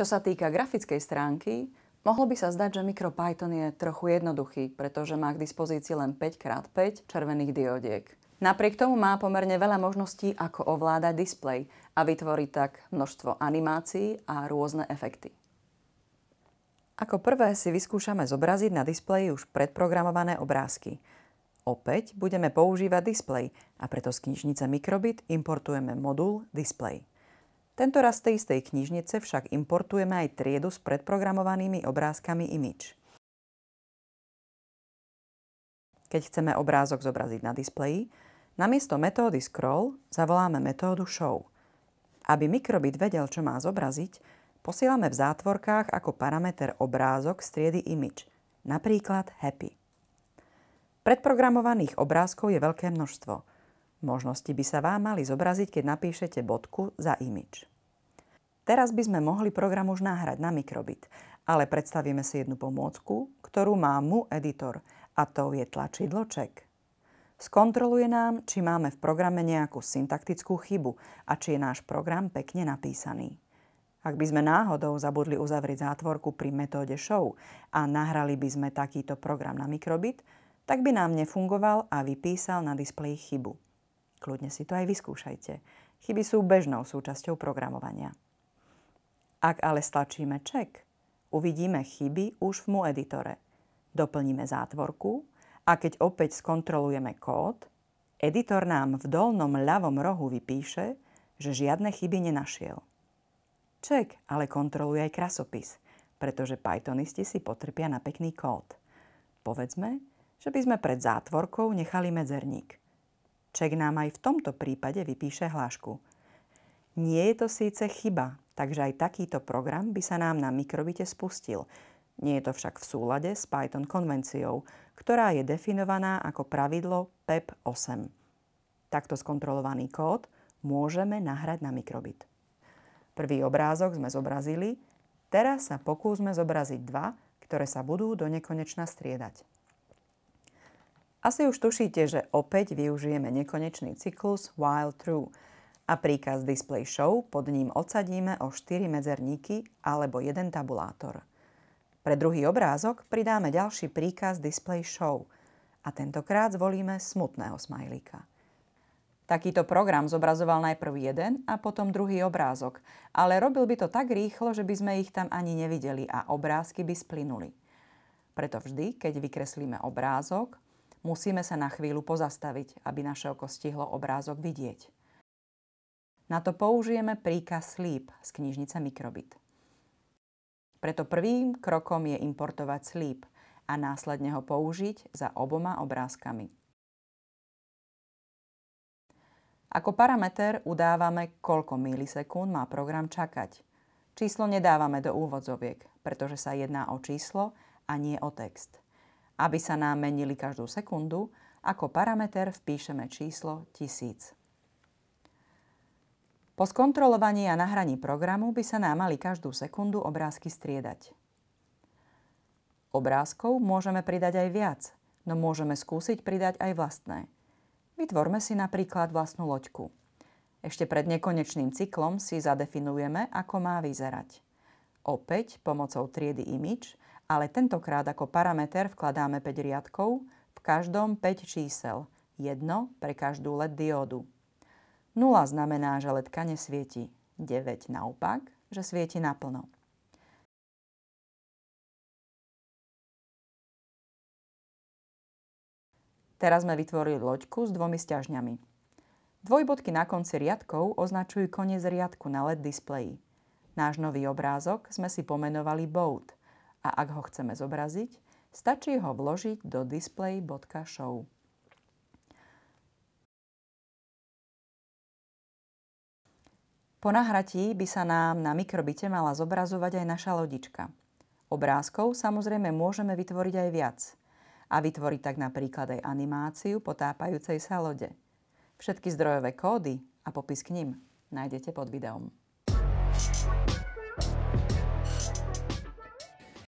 Čo sa týka grafickej stránky, mohlo by sa zdať, že MicroPython je trochu jednoduchý, pretože má k dispozícii len 5x5 červených diodiek. Napriek tomu má pomerne veľa možností, ako ovládať displej a vytvorí tak množstvo animácií a rôzne efekty. Ako prvé si vyskúšame zobraziť na displeji už predprogramované obrázky. Opäť budeme používať displej a preto z knižnice Microbit importujeme modul display. Tento raz z tej istej knižnice však importujeme aj triedu s predprogramovanými obrázkami Image. Keď chceme obrázok zobraziť na displeji, namiesto metódy Scroll zavoláme metódu Show. Aby mikrobit vedel, čo má zobraziť, posielame v zátvorkách ako parameter obrázok z triedy Image, napríklad Happy. Predprogramovaných obrázkov je veľké množstvo – Možnosti by sa vám mali zobraziť, keď napíšete bodku za image. Teraz by sme mohli program už náhrať na mikrobit, ale predstavíme si jednu pomôcku, ktorú má mu editor a to je tlačidlo Check. Skontroluje nám, či máme v programe nejakú syntaktickú chybu a či je náš program pekne napísaný. Ak by sme náhodou zabudli uzavrieť zátvorku pri metóde show a nahrali by sme takýto program na mikrobit, tak by nám nefungoval a vypísal na displeji chybu. Kľudne si to aj vyskúšajte. Chyby sú bežnou súčasťou programovania. Ak ale stlačíme check, uvidíme chyby už v mu editore. Doplníme zátvorku a keď opäť skontrolujeme kód, editor nám v dolnom ľavom rohu vypíše, že žiadne chyby nenašiel. Ček ale kontroluje aj krasopis, pretože Pythonisti si potrpia na pekný kód. Povedzme, že by sme pred zátvorkou nechali medzerník. Ček nám aj v tomto prípade vypíše hlášku. Nie je to síce chyba, Takže aj takýto program by sa nám na mikrobite spustil. Nie je to však v súlade s Python konvenciou, ktorá je definovaná ako pravidlo PEP8. Takto skontrolovaný kód môžeme nahrať na mikrobit. Prvý obrázok sme zobrazili, teraz sa pokúsme zobraziť dva, ktoré sa budú do nekonečna striedať. Asi už tušíte, že opäť využijeme nekonečný cyklus while true – a príkaz Display Show pod ním odsadíme o 4 medzerníky alebo jeden tabulátor. Pre druhý obrázok pridáme ďalší príkaz Display Show a tentokrát zvolíme smutného smajlíka. Takýto program zobrazoval najprv jeden a potom druhý obrázok, ale robil by to tak rýchlo, že by sme ich tam ani nevideli a obrázky by splinuli. Preto vždy, keď vykreslíme obrázok, musíme sa na chvíľu pozastaviť, aby naše oko stihlo obrázok vidieť. Na to použijeme príkaz slíp z knižnice Mikrobit. Preto prvým krokom je importovať slíp a následne ho použiť za oboma obrázkami. Ako parameter udávame, koľko milisekúnd má program čakať. Číslo nedávame do úvodzoviek, pretože sa jedná o číslo a nie o text. Aby sa nám menili každú sekundu, ako parameter vpíšeme číslo 1000. Po skontrolovaní a nahraní programu by sa nám mali každú sekundu obrázky striedať. Obrázkov môžeme pridať aj viac, no môžeme skúsiť pridať aj vlastné. Vytvorme si napríklad vlastnú loďku. Ešte pred nekonečným cyklom si zadefinujeme, ako má vyzerať. Opäť pomocou triedy Image, ale tentokrát ako parameter vkladáme 5 riadkov, v každom 5 čísel, jedno pre každú LED diódu. Nula znamená, že letka nesvieti. 9 naopak, že svieti naplno. Teraz sme vytvorili loďku s dvomi stiažňami. Dvojbodky na konci riadkov označujú koniec riadku na LED displeji. Náš nový obrázok sme si pomenovali Boat a ak ho chceme zobraziť, stačí ho vložiť do display.show. Po nahratí by sa nám na mikrobite mala zobrazovať aj naša lodička. Obrázkov samozrejme môžeme vytvoriť aj viac. A vytvoriť tak napríklad aj animáciu potápajúcej sa lode. Všetky zdrojové kódy a popis k ním nájdete pod videom.